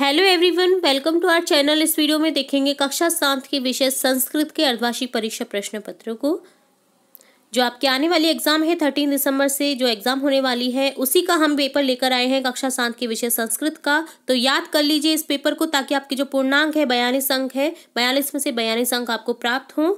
hello everyone welcome to our channel इस video में देखेंगे कक्षा सात के विषय संस्कृत के अर्धवार्षिक परीक्षा प्रश्न पत्रों को जो आपके आने वाली एग्जाम है थर्टीन दिसंबर से जो एग्जाम होने वाली है उसी का हम पेपर लेकर आए हैं कक्षा सात के विषय संस्कृत का तो याद कर लीजिए इस पेपर को ताकि आपके जो पूर्णांक है बयालीस अंक है बयालीस में से बयालीस अंक आपको प्राप्त हों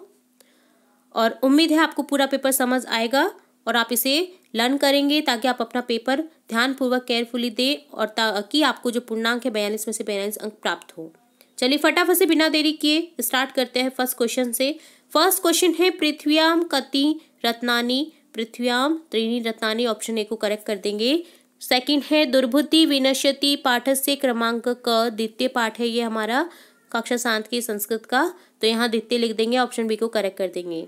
और उम्मीद है आपको पूरा पेपर समझ आएगा और आप इसे लर्न करेंगे ताकि आप अपना पेपर ध्यानपूर्वक केयरफुली दें और ताकि आपको जो पूर्णांक है बयालीस में से बयालीस अंक प्राप्त हो चलिए फटाफट से बिना देरी किए स्टार्ट करते हैं फर्स्ट क्वेश्चन से फर्स्ट क्वेश्चन है पृथ्व्याम कति रत्नानी पृथ्व्याम त्रिनी रत्नानी ऑप्शन ए को करेक्ट कर देंगे सेकंड है दुर्बुद्धि विनश्यति पाठ से क्रमांक क द्वितीय पाठ है ये हमारा कक्षा शांत के संस्कृत का तो यहाँ द्वितीय लिख देंगे ऑप्शन बी को करेक्ट कर देंगे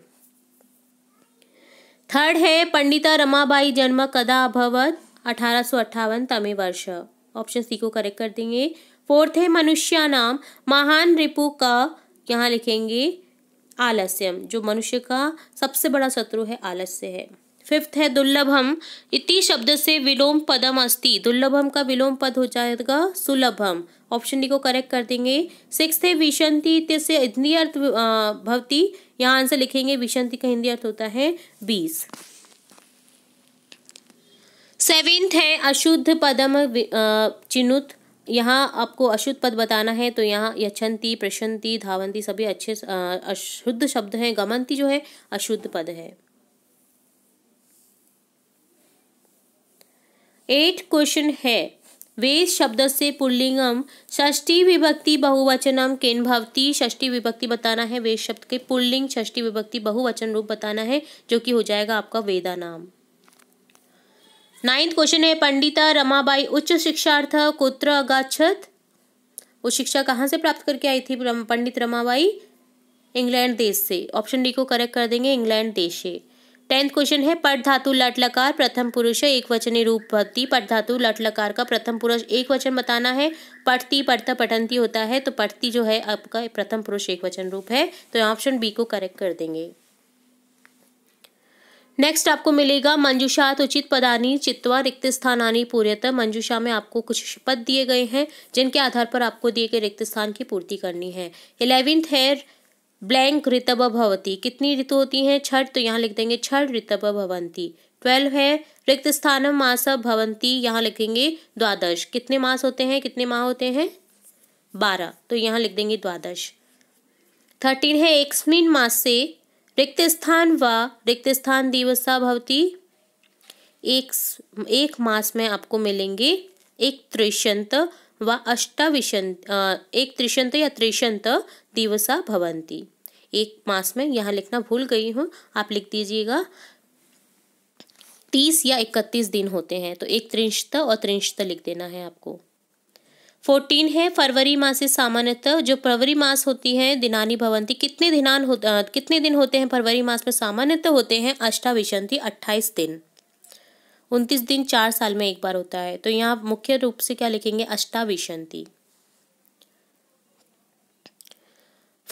थर्ड है पंडिता रमाबाई जन्म कदा अभवत अठारह तमे वर्ष ऑप्शन सी को करेक्ट कर देंगे फोर्थ है मनुष्य नाम महान रिपु का यहाँ लिखेंगे आलस्यम जो मनुष्य का सबसे बड़ा शत्रु है आलस्य है फिफ्थ है दुर्लभम इति शब्द से विलोम पदम अस्ति दुर्लभम का विलोम पद हो जाएगा सुलभम ऑप्शन डी को करेक्ट कर देंगे सिक्स है विशंति इतने हिंदी अर्थ भवती यहाँ आंसर लिखेंगे विशंति का हिंदी अर्थ होता है बीस सेवेंथ है अशुद्ध पदम चिन्हुत यहाँ आपको अशुद्ध पद बताना है तो यहाँ यछंती प्रशंति धावंती सभी अच्छे अशुद्ध शब्द हैं गमंती जो है अशुद्ध पद है एट क्वेश्चन है वेद शब्द से पुल्लिंगम षष्ठी विभक्ति बहुवचनम केन भवती षष्ठी विभक्ति बताना है वेद शब्द के पुल्लिंग षष्ठी विभक्ति बहुवचन रूप बताना है जो कि हो जाएगा आपका वेदा नाम नाइन्थ क्वेश्चन है पंडिता रमाबाई उच्च शिक्षार्थ कुत्र अगाछत वो शिक्षा कहाँ से प्राप्त करके आई थी पंडित रमाबाई इंग्लैंड देश से ऑप्शन डी को करेक्ट कर देंगे इंग्लैंड देश से टेंथ क्वेश्चन है पट धातु लट लकार प्रथम पुरुष एक वचन रूप भक्ति पट धातु लट लकार का प्रथम पुरुष एक वचन बताना है पटती पटता पटंती होता है तो पटती जो है आपका प्रथम पुरुष एक वचन रूप है तो ऑप्शन बी को करेक्ट कर देंगे नेक्स्ट आपको मिलेगा मंजूषात उचित पदानी चित्वा रिक्त स्थानानी पूर्यतः मंजूषा में आपको कुछ पद दिए गए हैं जिनके आधार पर आपको दिए गए रिक्त स्थान की पूर्ति करनी है इलेवेंथ है ब्लैंक ऋतव भवती कितनी ऋतु होती हैं छठ तो यहाँ लिख देंगे छठ ऋतव भवंती ट्वेल्व है रिक्त स्थान मास भवंती यहाँ लिखेंगे द्वादश कितने मास होते हैं कितने माह होते हैं बारह तो यहाँ लिख देंगे द्वादश थर्टीन है एक मास से रिक्त स्थान व रिक्त स्थान दिवस भवती एक एक मास में आपको मिलेंगे एक त्रिशंत व अष्टाविशन एक त्रिशंत या त्रिशंत दिवसा भवंती एक मास में यहाँ लिखना भूल गई हूँ आप लिख दीजिएगा तीस या इकतीस दिन होते हैं तो एक त्रिशत और त्रिंशत लिख देना है आपको फोर्टीन है फरवरी मास से सामान्यतः जो फरवरी मास होती है दिनानी भवंती कितने दिनान हो कितने दिन होते हैं फरवरी मास में सामान्यतः होते हैं अष्टाविशंति अट्ठाईस दिन उनतीस दिन चार साल में एक बार होता है तो यहाँ मुख्य रूप से क्या लिखेंगे अष्टाविशंति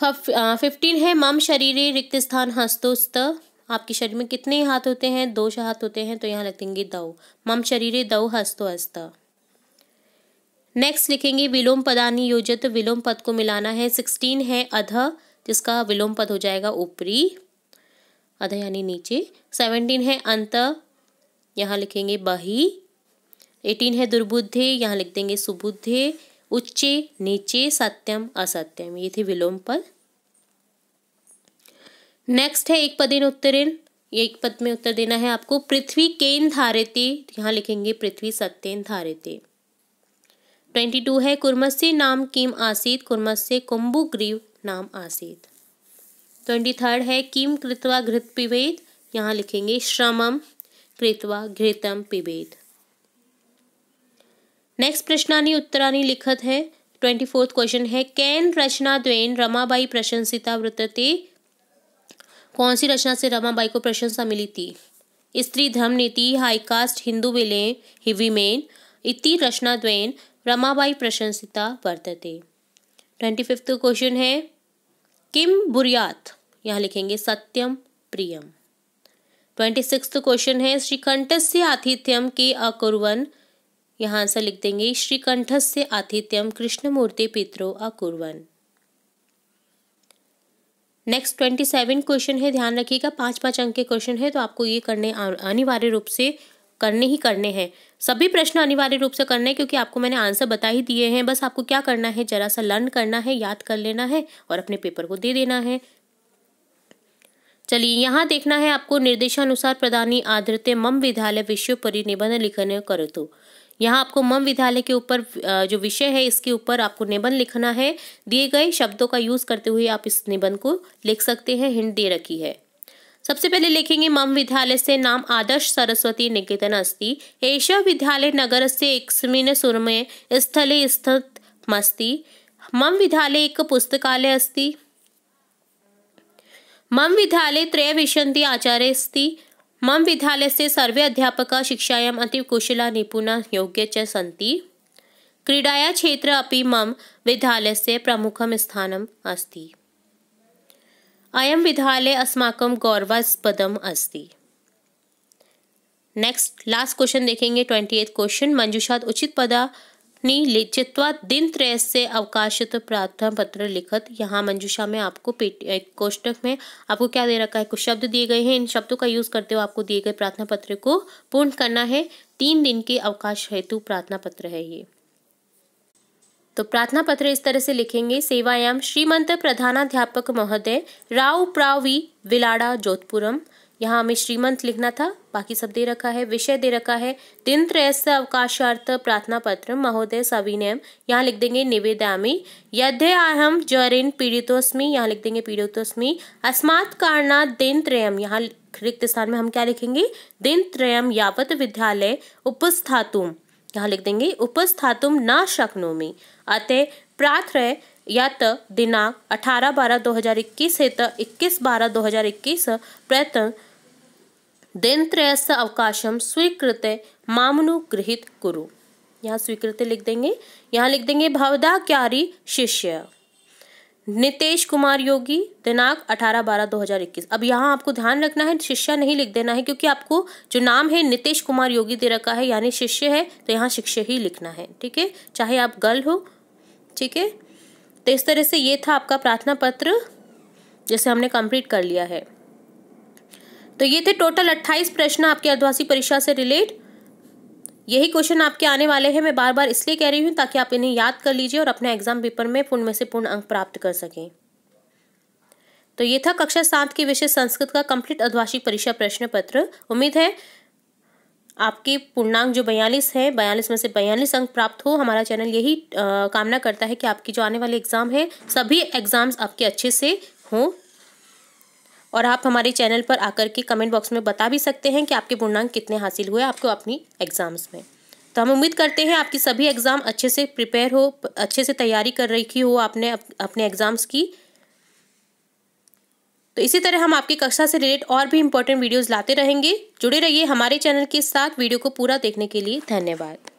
फिफ्टीन है मम शरीर रिक्त स्थान हस्तोस्त आपके शरीर में कितने हाथ होते हैं दो हाथ होते हैं तो यहाँ लिखेंगे दव मम शरीर दव हस्तो हस्त नेक्स्ट लिखेंगे विलोम पदानी योजत विलोम पद को मिलाना है सिक्सटीन है अध जिसका विलोम पद हो जाएगा ऊपरी अध यानी नीचे सेवनटीन है अंत यहाँ लिखेंगे बही एटीन है दुर्बुद्धे यहाँ लिख देंगे सुबुद्धे उच्चे नीचे सत्यम असत्यम ये थे विलोम पद नेक्स्ट है एक पदेन उत्तरेन एक पद में उत्तर देना है आपको पृथ्वी केन धारेते यहाँ लिखेंगे पृथ्वी सत्यन धारेते ट्वेंटी टू है कुर्मस्य नाम किम आसीत कुर्मस्य कुंभु ग्रीव नाम आसीत ट्वेंटी थर्ड है किम कृतवा घृत पिवेद यहाँ लिखेंगे श्रमम कृत्वा घृतम पिबेद नेक्स्ट प्रश्नानी उत्तरानी लिखत है ट्वेंटी फोर्थ क्वेश्चन है कैन रचना द्वेन रमाबाई प्रशंसिता वृतते कौन सी रचना से रमाबाई को प्रशंसा मिली थी स्त्री धर्म नीति हाईकास्ट हिंदू विले हिवीमेन इति रचना द्वेन रमाबाई प्रशंसिता वर्तते ट्वेंटी फिफ्थ क्वेश्चन है किम बुरियात यहाँ लिखेंगे सत्यम प्रियम ट्वेंटी सिक्स क्वेश्चन है श्रीकंठ से आतिथ्यम के अकुर्वन यहाँ से लिख देंगे श्रीकंठ से आतिथ्यम कृष्णमूर्ति पित्रो अकुर्वन नेक्स्ट ट्वेंटी सेवन क्वेश्चन है ध्यान रखिएगा पांच पांच अंक के क्वेश्चन है तो आपको ये करने अनिवार्य रूप से करने ही करने हैं सभी प्रश्न अनिवार्य रूप से करने हैं क्योंकि आपको मैंने आंसर बता ही दिए हैं बस आपको क्या करना है जरा सा लर्न करना है याद कर लेना है और अपने पेपर को दे देना है चलिए यहाँ देखना है आपको निर्देशानुसार प्रदानी आदृत्य मम विद्यालय विषय परिनिबंध निबंध लिखने कर तो यहाँ आपको मम विद्यालय के ऊपर जो विषय है इसके ऊपर आपको निबंध लिखना है दिए गए शब्दों का यूज़ करते हुए आप इस निबंध को लिख सकते हैं हिंट दे रखी है सबसे पहले लिखेंगे मम विद्यालय से नाम आदर्श सरस्वती निकेतन अस्थि ऐसा विद्यालय नगर से एकस्मिन् सूर्मे स्थले स्थित मस्ती मम विद्यालय एक पुस्तकालय अस्ति मम विद्यालय त्रय विशंति आचार्य आचार्यस्ति मम से सर्वे अध्यापक शिक्षायाँ अतिकुशला निपुण योग्य चाहिए क्रीडाया क्षेत्र अभी मम से प्रमुख स्थान अस्त अयं विद्यालय अस्माक गौरवास्पद अस्त नेक्स्ट लास्ट क्वेश्चन देखेंगे ट्वेंटी एथ क्वेश्चन मंजूषा उचित पदा नि लिचित्वा दिन त्रयस्य अवकाशित प्रार्थना पत्र लिखत यहाँ मंजुषा में आपको कोष्टक में आपको क्या दे रखा है कुछ शब्द दिए गए हैं इन शब्दों का यूज़ करते हुए आपको दिए गए प्रार्थना पत्र को पूर्ण करना है तीन दिन के अवकाश हेतु प्रार्थना पत्र है ये तो प्रार्थना पत्र इस तरह से लिखेंगे सेवायाम श्रीमंत प्रधानाध्यापक महोदय राव प्रावी विलाड़ा जोधपुरम यहाँ हमें श्रीमंत लिखना था बाकी सब दे रखा है विषय दे रखा है दिन त्रयस्थ अवकाशार्थ प्रार्थना पत्र महोदय सविनयम यहाँ लिख देंगे निवेदामी यद्य अहम ज्वरिन पीड़ितोस्मी यहाँ लिख देंगे पीड़ितोस्मी अस्मात् कारणात् दिन त्रयम यहाँ रिक्त स्थान में हम क्या लिखेंगे दिन त्रयम यावत विद्यालय उपस्थातुम यहाँ लिख देंगे उपस्थातुम न शक्नोमी अतः प्रार्थय या त दिनांक अठारह बारह इक्कीस है त इक्कीस बारह दो हजार इक्कीस प्रयत्न दिनत्रयस्य अवकाशम स्वीकृत मामनु गृहित कुरु यहाँ स्वीकृत लिख देंगे यहाँ लिख देंगे क्यारी शिष्य नितेश कुमार योगी दिनांक 18 बारह 2021 अब यहाँ आपको ध्यान रखना है शिष्य नहीं लिख देना है क्योंकि आपको जो नाम है नितेश कुमार योगी दे रखा है यानी शिष्य है तो यहाँ शिष्य ही लिखना है ठीक है चाहे आप गर्ल हो ठीक है तो इस तरह से ये था आपका प्रार्थना पत्र जैसे हमने कंप्लीट कर लिया है तो ये थे टोटल अट्ठाईस प्रश्न आपके अर्धवासी परीक्षा से रिलेट यही क्वेश्चन आपके आने वाले हैं मैं बार बार इसलिए कह रही हूँ ताकि आप इन्हें याद कर लीजिए और अपने एग्जाम पेपर में पूर्ण में से पूर्ण अंक प्राप्त कर सकें तो ये था कक्षा सात के विषय संस्कृत का कंप्लीट अर्धवार्षिक परीक्षा प्रश्न पत्र उम्मीद है आपके पूर्णांक जो बयालीस है बयालीस में से बयालीस अंक प्राप्त हो हमारा चैनल यही आ, कामना करता है कि आपकी जो आने वाले एग्ज़ाम है सभी एग्ज़ाम्स आपके अच्छे से हों और आप हमारे चैनल पर आकर के कमेंट बॉक्स में बता भी सकते हैं कि आपके पूर्णांक कितने हासिल हुए आपको अपनी एग्ज़ाम्स में तो हम उम्मीद करते हैं आपकी सभी एग्ज़ाम अच्छे से प्रिपेयर हो अच्छे से तैयारी कर रखी हो आपने अप, अपने एग्ज़ाम्स की तो इसी तरह हम आपकी कक्षा से रिलेटेड और भी इम्पोर्टेंट वीडियोज़ लाते रहेंगे जुड़े रहिए हमारे चैनल के साथ वीडियो को पूरा देखने के लिए धन्यवाद